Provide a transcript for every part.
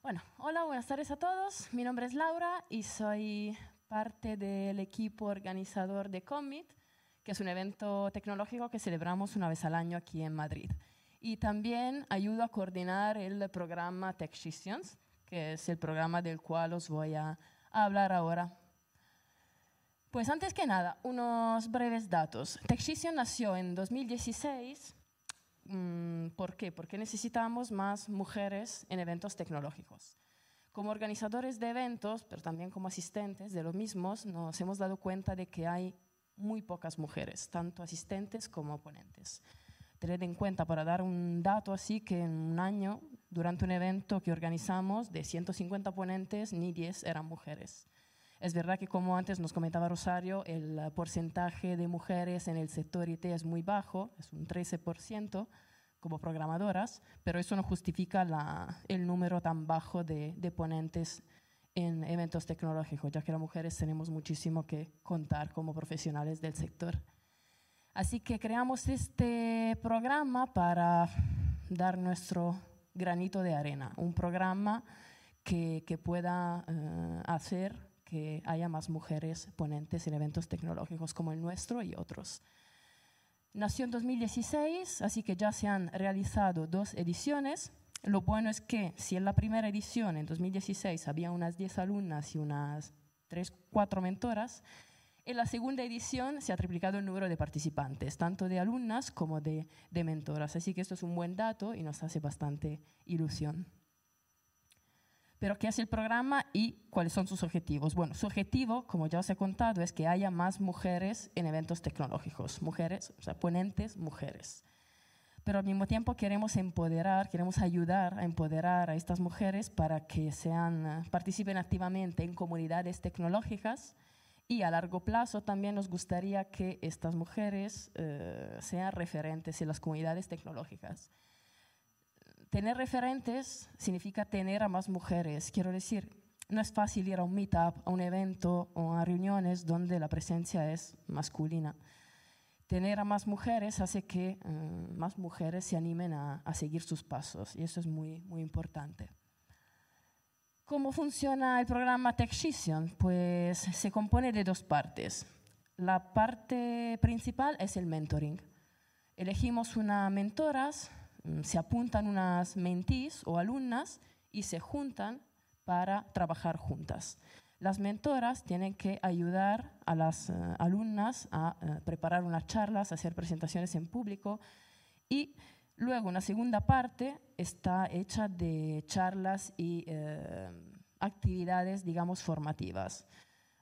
Bueno, hola, buenas tardes a todos. Mi nombre es Laura y soy parte del equipo organizador de Commit, que es un evento tecnológico que celebramos una vez al año aquí en Madrid. Y también ayudo a coordinar el programa Tech que es el programa del cual os voy a hablar ahora. Pues antes que nada, unos breves datos. TechScience nació en 2016 Mm, ¿Por qué? Porque necesitamos más mujeres en eventos tecnológicos. Como organizadores de eventos, pero también como asistentes de los mismos, nos hemos dado cuenta de que hay muy pocas mujeres, tanto asistentes como ponentes. Tened en cuenta, para dar un dato así, que en un año, durante un evento que organizamos, de 150 ponentes, ni 10 eran mujeres. Es verdad que como antes nos comentaba Rosario, el eh, porcentaje de mujeres en el sector IT es muy bajo, es un 13% como programadoras, pero eso no justifica el número tan bajo de, ponentes en eventos tecnológicos, ya que las mujeres tenemos muchísimo que contar como profesionales del sector. Así que creamos este programa para dar nuestro granito de arena, un programa que, pueda eh, hacer que haya más mujeres ponentes en eventos tecnológicos como el nuestro y otros. Nació en 2016, así que ya se han realizado dos ediciones. Lo bueno es que si en la primera edición, en 2016, había unas 10 alumnas y unas 3, 4 mentoras, en la segunda edición se ha triplicado el número de participantes, tanto de alumnas como de, de mentoras. Así que esto es un buen dato y nos hace bastante ilusión. Pero, ¿qué hace el programa y cuáles son sus objetivos? Bueno, su objetivo, como ya os he contado, es que haya más mujeres en eventos tecnológicos, mujeres, o sea, ponentes mujeres. Pero al mismo tiempo queremos empoderar, queremos ayudar a empoderar a estas mujeres para que sean, eh, participen activamente en comunidades tecnológicas y a largo plazo también nos gustaría que estas mujeres eh, sean referentes en las comunidades tecnológicas tener referentes significa tener a más mujeres. Quiero decir, no es fácil ir a un meetup, a un evento o a reuniones donde la presencia es masculina. Tener a más mujeres hace que eh, más mujeres se animen a, a, seguir sus pasos y eso es muy, muy importante. ¿Cómo funciona el programa TechSession? Pues se compone de dos partes. La parte principal es el mentoring. Elegimos una mentoras Mm, se apuntan unas mentís o alumnas y se juntan para trabajar juntas. Las mentoras tienen que ayudar a las eh, alumnas a eh, preparar unas charlas, a hacer presentaciones en público y luego una segunda parte está hecha de charlas y eh, actividades, digamos, formativas.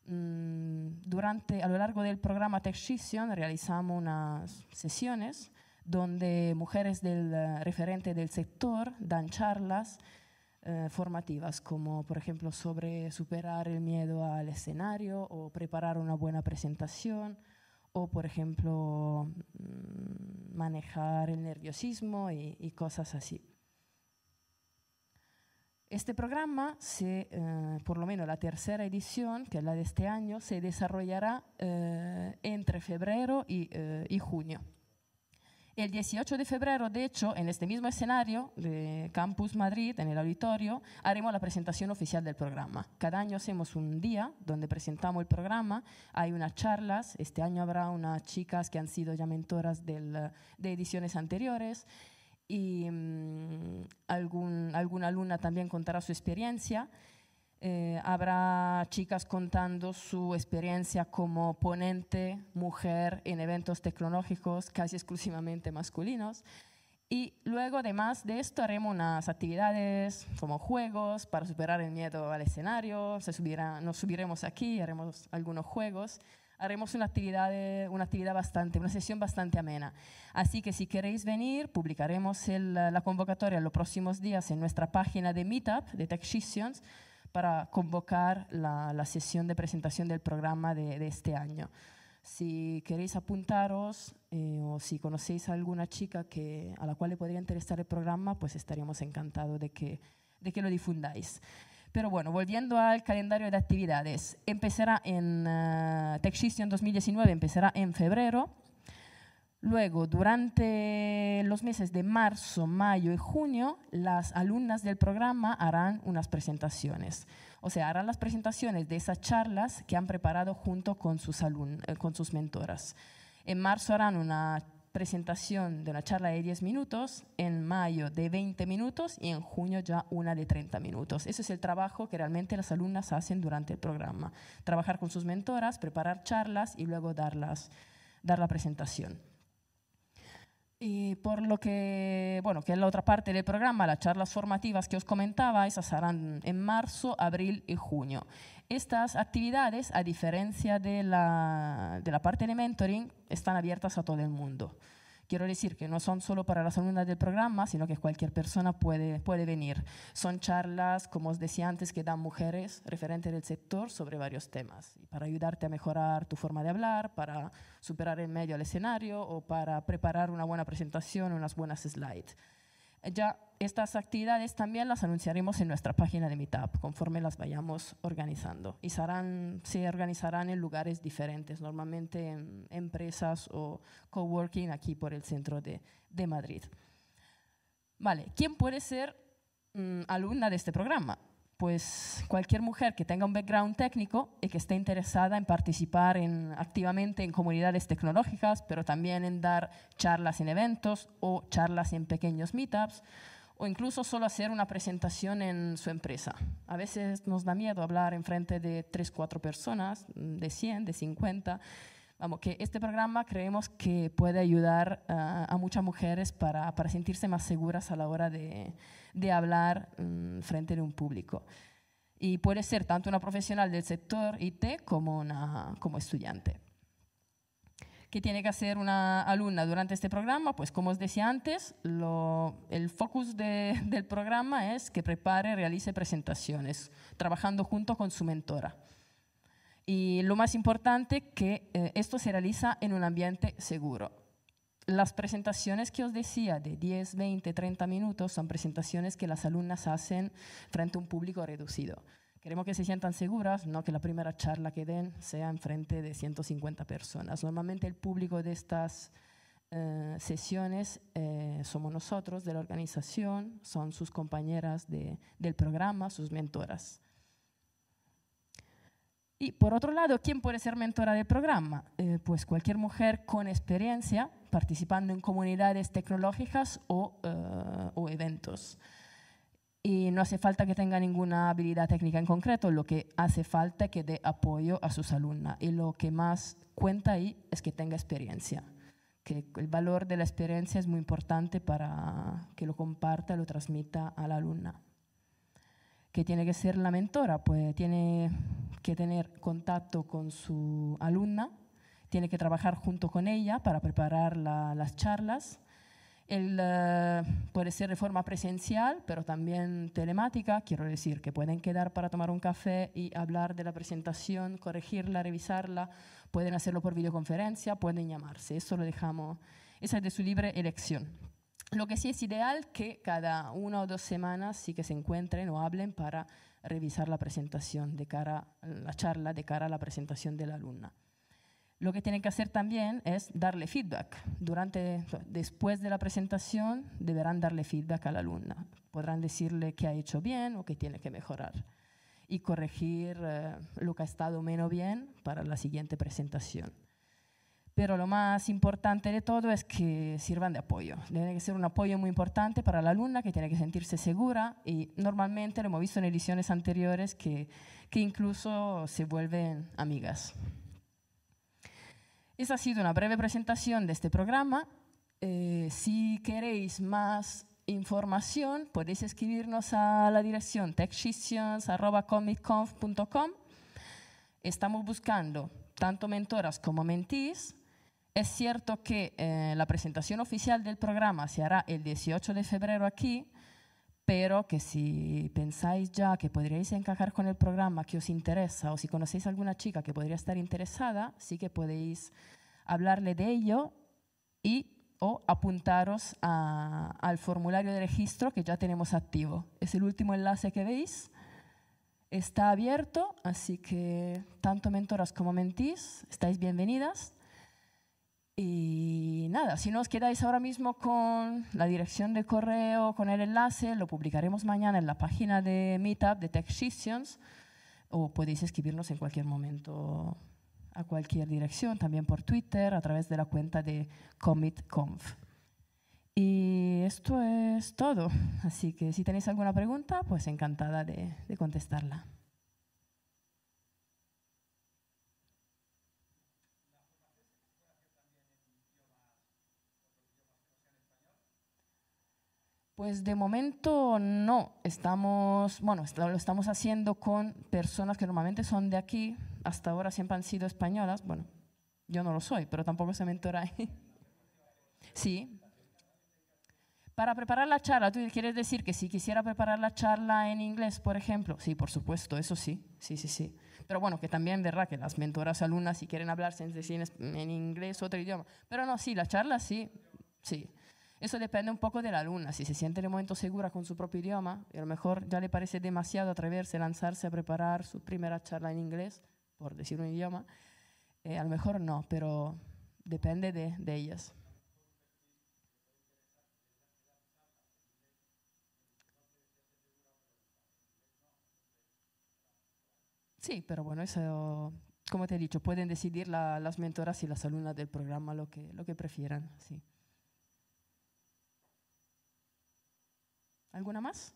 Mm, durante, a lo largo del programa Techcision realizamos unas sesiones donde mujeres del eh, referente del sector dan charlas eh, formativas, como por ejemplo sobre superar el miedo al escenario o preparar una buena presentación o por ejemplo mm, manejar el nerviosismo y, cosas así. Este programa, se, eh, por lo menos la tercera edición, que es la de este año, se desarrollará entre febrero y junio. El 18 de febrero, de hecho, en este mismo escenario de Campus Madrid, en el auditorio, haremos la presentación oficial del programa. Cada año hacemos un día donde presentamos el programa, hay unas charlas, este año habrá unas chicas que han sido ya mentoras de ediciones anteriores y mm, alguna alumna también contará su experiencia. Eh, habrá chicas contando su experiencia como ponente mujer en eventos tecnológicos casi exclusivamente masculinos. Y luego, además de esto, haremos unas actividades como juegos para superar el miedo al escenario. Se nos subiremos aquí, haremos algunos juegos. Haremos una actividad, una actividad bastante, una sesión bastante amena. Así que si queréis venir, publicaremos la convocatoria en los próximos días en nuestra página de Meetup, de Tech para convocar la, sesión de presentación del programa de, este año. Si queréis apuntaros eh, o si conocéis a alguna chica que, a la cual le podría interesar el programa, pues estaríamos encantados de que, de que lo difundáis. Pero bueno, volviendo al calendario de actividades, empezará en uh, eh, 2019, empezará en febrero Luego, durante los meses de marzo, mayo y junio, las alumnas del programa harán unas presentaciones. O sea, harán las presentaciones de esas charlas que han preparado junto con sus, eh, con sus mentoras. En marzo harán una presentación de una charla de 10 minutos, en mayo de 20 minutos y en junio ya una de 30 minutos. Ese es el trabajo que realmente las alumnas hacen durante el programa. Trabajar con sus mentoras, preparar charlas y luego darlas, dar la presentación. Y por lo que, bueno, que es la otra parte del programa, las charlas formativas que os comentaba, esas serán en marzo, abril y junio. Estas actividades, a diferencia de la, de la parte de mentoring, están abiertas a todo el mundo. Quiero decir que no son solo para las alumnas del programa, sino que cualquier persona puede, puede venir. Son charlas, como os decía antes, que dan mujeres referentes del sector sobre varios temas, para ayudarte a mejorar tu forma de hablar, para superar el medio al escenario o para preparar una buena presentación, unas buenas slides. Ya estas actividades también las anunciaremos en nuestra página de Meetup, conforme las vayamos organizando. Y se organizarán en lugares diferentes, normalmente en empresas o coworking aquí por el centro de, de Madrid. Vale, ¿quién puede ser mm, alumna de este programa? pues cualquier mujer que tenga un background técnico y que esté interesada en participar activamente en comunidades tecnológicas, pero también en dar charlas en eventos o charlas en pequeños meetups, o incluso solo hacer una presentación en su empresa. A veces nos da miedo hablar en frente de tres, cuatro personas, de 100, de 50, Vamos, que este programa creemos que puede ayudar a muchas mujeres para, para, sentirse más seguras a la hora de, de hablar mm, frente a un público. Y puede ser tanto una profesional del sector IT como, una, como estudiante. ¿Qué tiene que hacer una alumna durante este programa? Pues como os decía antes, lo, el focus de, del programa es que prepare, realice presentaciones, trabajando junto con su mentora. Y lo más importante, que eh, esto se realiza en un ambiente seguro. Las presentaciones que os decía de 10, 20, 30 minutos son presentaciones que las alumnas hacen frente a un público reducido. Queremos que se sientan seguras, no que la primera charla que den sea en frente de 150 personas. Normalmente el público de estas eh, sesiones eh, somos nosotros de la organización, son sus compañeras del programa, sus mentoras. Y por otro lado, ¿quién puede ser mentora del programa? Eh, pues cualquier mujer con experiencia participando en comunidades tecnológicas o, eh, o, eventos. Y no hace falta que tenga ninguna habilidad técnica en concreto, lo que hace falta es que dé apoyo a sus alumnas. Y lo que más cuenta ahí es que tenga experiencia, que el valor de la experiencia es muy importante para que lo comparta, lo transmita a la alumna que tiene que ser la mentora, pues tiene que tener contacto con su alumna, tiene que trabajar junto con ella para preparar las charlas. El, eh, puede ser de forma presencial, pero también telemática, quiero decir, que pueden quedar para tomar un café y hablar de la presentación, corregirla, revisarla, pueden hacerlo por videoconferencia, pueden llamarse, eso lo dejamos, esa es de su libre elección. Lo que sí es ideal que cada una o dos semanas sí que se encuentren o hablen para revisar la presentación de cara a la charla, de cara a la presentación de la alumna. Lo que tienen que hacer también es darle feedback. Durante, después de la presentación deberán darle feedback a la alumna. Podrán decirle qué ha hecho bien o qué tiene que mejorar y corregir eh, lo que ha estado menos bien para la siguiente presentación pero lo más importante de todo es que sirvan de apoyo. Tiene que ser un apoyo muy importante para la alumna que tiene que sentirse segura y normalmente lo hemos visto en ediciones anteriores que, que incluso se vuelven amigas. Esa ha sido una breve presentación de este programa. Eh, si queréis más información, podéis escribirnos a la dirección techsessions.comicconf.com. Estamos buscando tanto mentoras como mentees es cierto que eh, la presentación oficial del programa se hará el 18 de febrero aquí, pero que si pensáis ya que podríais encajar con el programa que os interesa o si conocéis alguna chica que podría estar interesada, sí que podéis hablarle de ello y o apuntaros al formulario de registro que ya tenemos activo. Es el último enlace que veis. Está abierto, así que tanto mentoras como mentís, estáis bienvenidas nada, si no os quedáis ahora mismo con la dirección de correo, con el enlace, lo publicaremos mañana en la página de Meetup de Tech o podéis escribirnos en cualquier momento a cualquier dirección, también por Twitter, a través de la cuenta de CommitConf. Y esto es todo, así que si tenéis alguna pregunta, pues encantada de contestarla. Pues de momento no, estamos, bueno, lo estamos haciendo con personas que normalmente son de aquí, hasta ahora siempre han sido españolas, bueno, yo no lo soy, pero tampoco se mentora ahí. Sí. Para preparar la charla, ¿tú quieres decir que si quisiera preparar la charla en inglés, por ejemplo? Sí, por supuesto, eso sí, sí, sí, sí. Pero bueno, que también verdad que las mentoras alumnas si quieren hablarse en, en inglés o otro idioma. Pero no, sí, la charla sí, sí. Eso depende un poco de la alumna. Si se siente en el momento segura con su propio idioma, y a lo mejor ya le parece demasiado atreverse, lanzarse a preparar su primera charla en inglés, por decir un idioma, eh, a lo mejor no, pero depende de, de ellas. Sí, pero bueno, eso, como te he dicho, pueden decidir la, las mentoras y las alumnas del programa lo que, lo que prefieran. Sí. ¿Alguna más?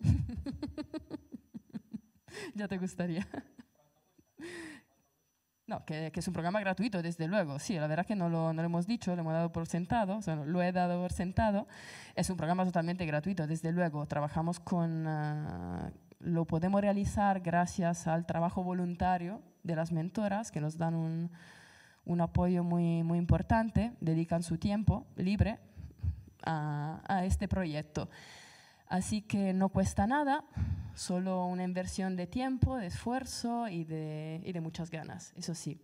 ya te gustaría. No, que, es un programa gratuito, desde luego. Sí, la verdad que no lo, no hemos dicho, lo hemos dado por sentado, lo he dado por sentado. Es un programa totalmente gratuito, desde luego. Trabajamos con... Ah, lo podemos realizar gracias al trabajo voluntario de las mentoras, que nos dan un, un apoyo muy, muy importante, dedican su tiempo libre a, este proyecto. Así que no cuesta nada, solo una inversión de tiempo, de esfuerzo y de, muchas ganas, eso sí.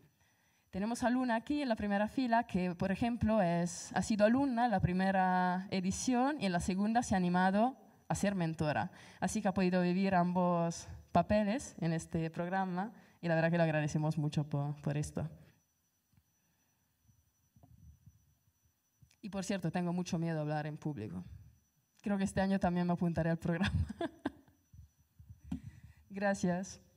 Tenemos a Luna aquí en la primera fila, que por ejemplo ha sido alumna en la primera edición y en la segunda se ha animado a ser mentora. Así que ha podido vivir ambos papeles en este programa y la verdad que lo agradecemos mucho por esto. Y por cierto, tengo mucho miedo a hablar en público. Creo que este año también me apuntaré al programa. Gracias.